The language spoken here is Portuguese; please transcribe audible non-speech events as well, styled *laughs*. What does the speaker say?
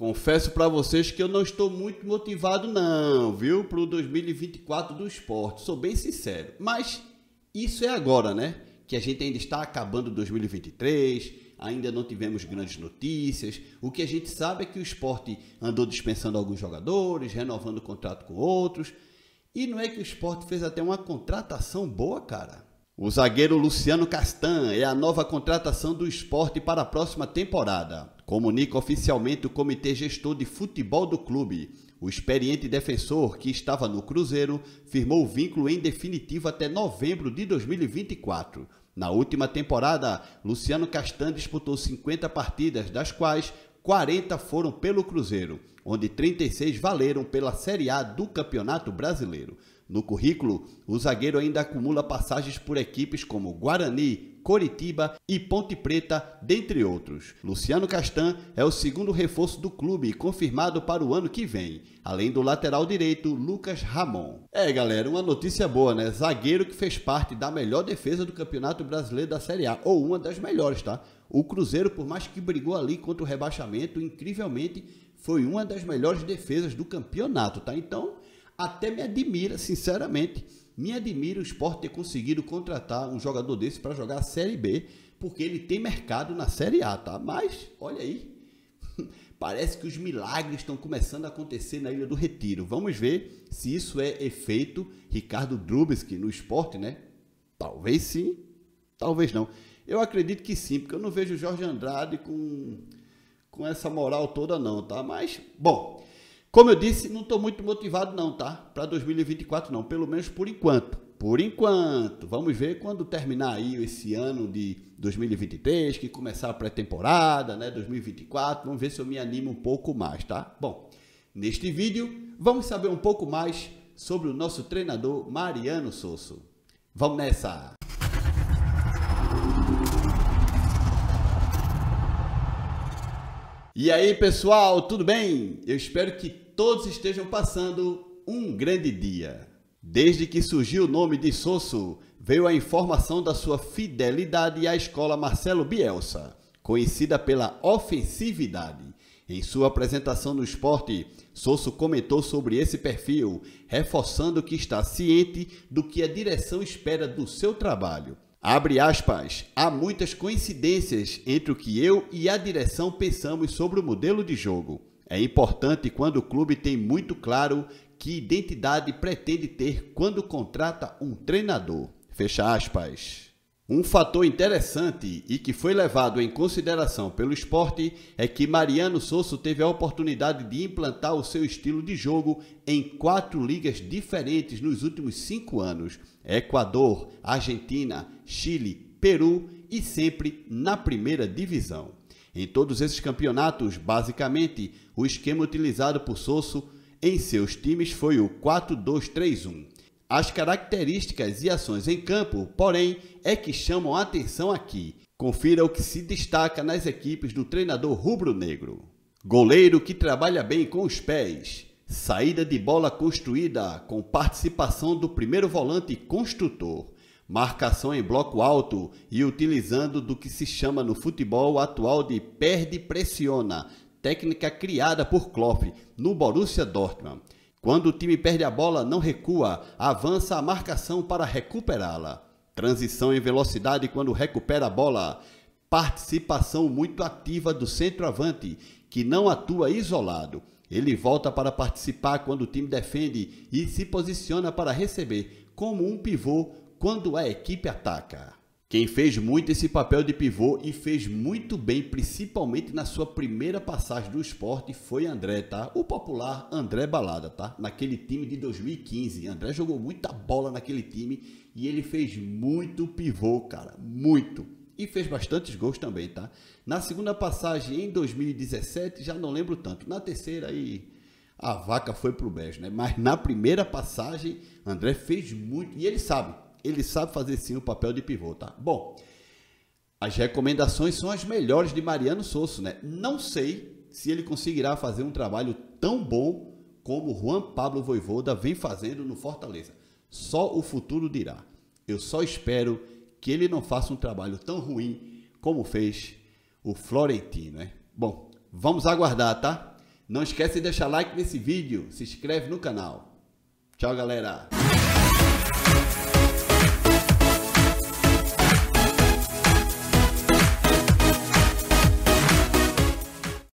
Confesso para vocês que eu não estou muito motivado não, viu, para o 2024 do esporte, sou bem sincero. Mas isso é agora, né? Que a gente ainda está acabando 2023, ainda não tivemos grandes notícias. O que a gente sabe é que o esporte andou dispensando alguns jogadores, renovando o contrato com outros. E não é que o esporte fez até uma contratação boa, cara. O zagueiro Luciano Castan é a nova contratação do esporte para a próxima temporada. Comunica oficialmente o Comitê Gestor de Futebol do clube. O experiente defensor, que estava no Cruzeiro, firmou o vínculo em definitivo até novembro de 2024. Na última temporada, Luciano Castan disputou 50 partidas, das quais 40 foram pelo Cruzeiro onde 36 valeram pela Série A do Campeonato Brasileiro. No currículo, o zagueiro ainda acumula passagens por equipes como Guarani, Coritiba e Ponte Preta, dentre outros. Luciano Castan é o segundo reforço do clube, confirmado para o ano que vem, além do lateral direito Lucas Ramon. É, galera, uma notícia boa, né? Zagueiro que fez parte da melhor defesa do Campeonato Brasileiro da Série A, ou uma das melhores, tá? O Cruzeiro, por mais que brigou ali contra o rebaixamento, incrivelmente foi uma das melhores defesas do campeonato, tá? Então, até me admira, sinceramente, me admira o esporte ter conseguido contratar um jogador desse para jogar a Série B, porque ele tem mercado na Série A, tá? Mas, olha aí, *laughs* parece que os milagres estão começando a acontecer na Ilha do Retiro. Vamos ver se isso é efeito Ricardo Drubeski no esporte, né? Talvez sim, talvez não. Eu acredito que sim, porque eu não vejo o Jorge Andrade com com essa moral toda não, tá? Mas, bom, como eu disse, não estou muito motivado não, tá? Para 2024 não, pelo menos por enquanto. Por enquanto. Vamos ver quando terminar aí esse ano de 2023, que começar a pré-temporada, né? 2024, vamos ver se eu me animo um pouco mais, tá? Bom, neste vídeo vamos saber um pouco mais sobre o nosso treinador Mariano Sosso. Vamos nessa! E aí, pessoal, tudo bem? Eu espero que todos estejam passando um grande dia. Desde que surgiu o nome de Sosso, veio a informação da sua fidelidade à escola Marcelo Bielsa, conhecida pela ofensividade. Em sua apresentação no esporte, Sosso comentou sobre esse perfil, reforçando que está ciente do que a direção espera do seu trabalho Abre aspas. Há muitas coincidências entre o que eu e a direção pensamos sobre o modelo de jogo. É importante quando o clube tem muito claro que identidade pretende ter quando contrata um treinador. Fecha aspas. Um fator interessante e que foi levado em consideração pelo esporte é que Mariano Souza teve a oportunidade de implantar o seu estilo de jogo em quatro ligas diferentes nos últimos cinco anos: Equador, Argentina, Chile, Peru e sempre na primeira divisão. Em todos esses campeonatos, basicamente, o esquema utilizado por Souza em seus times foi o 4-2-3-1 as características e ações em campo, porém, é que chamam a atenção aqui. Confira o que se destaca nas equipes do treinador rubro-negro. Goleiro que trabalha bem com os pés. Saída de bola construída com participação do primeiro volante construtor. Marcação em bloco alto e utilizando do que se chama no futebol atual de perde-pressiona, técnica criada por Klopp no Borussia Dortmund quando o time perde a bola, não recua, avança a marcação para recuperá-la. Transição em velocidade quando recupera a bola. Participação muito ativa do centroavante, que não atua isolado. Ele volta para participar quando o time defende e se posiciona para receber, como um pivô quando a equipe ataca. Quem fez muito esse papel de pivô e fez muito bem, principalmente na sua primeira passagem do esporte, foi André, tá? O popular André Balada, tá? Naquele time de 2015. André jogou muita bola naquele time e ele fez muito pivô, cara. Muito. E fez bastantes gols também, tá? Na segunda passagem em 2017, já não lembro tanto. Na terceira aí a vaca foi pro brejo, né? Mas na primeira passagem, André fez muito. E ele sabe, ele sabe fazer sim o papel de pivô, tá? Bom, as recomendações são as melhores de Mariano Souza, né? Não sei se ele conseguirá fazer um trabalho tão bom como Juan Pablo Voivoda vem fazendo no Fortaleza. Só o futuro dirá. Eu só espero que ele não faça um trabalho tão ruim como fez o Florentino, né? Bom, vamos aguardar, tá? Não esquece de deixar like nesse vídeo, se inscreve no canal. Tchau, galera!